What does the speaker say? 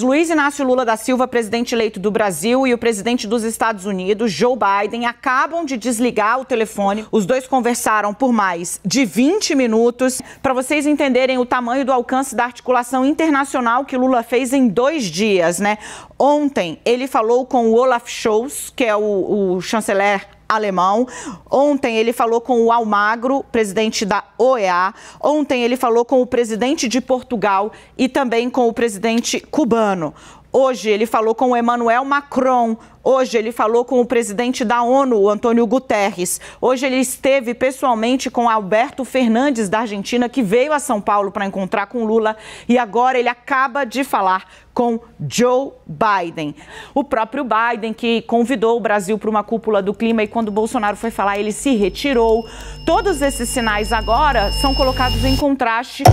Luiz Inácio Lula da Silva, presidente eleito do Brasil, e o presidente dos Estados Unidos, Joe Biden, acabam de desligar o telefone. Os dois conversaram por mais de 20 minutos. Para vocês entenderem o tamanho do alcance da articulação internacional que Lula fez em dois dias, né? Ontem ele falou com o Olaf Scholz, que é o, o chanceler alemão. Ontem ele falou com o Almagro, presidente da OEA. Ontem ele falou com o presidente de Portugal e também com o presidente cubano. Hoje ele falou com o Emmanuel Macron. Hoje ele falou com o presidente da ONU, o Antônio Guterres. Hoje ele esteve pessoalmente com Alberto Fernandes da Argentina, que veio a São Paulo para encontrar com Lula. E agora ele acaba de falar com Joe Biden. O próprio Biden, que convidou o Brasil para uma cúpula do clima e quando Bolsonaro foi falar, ele se retirou. Todos esses sinais agora são colocados em contraste.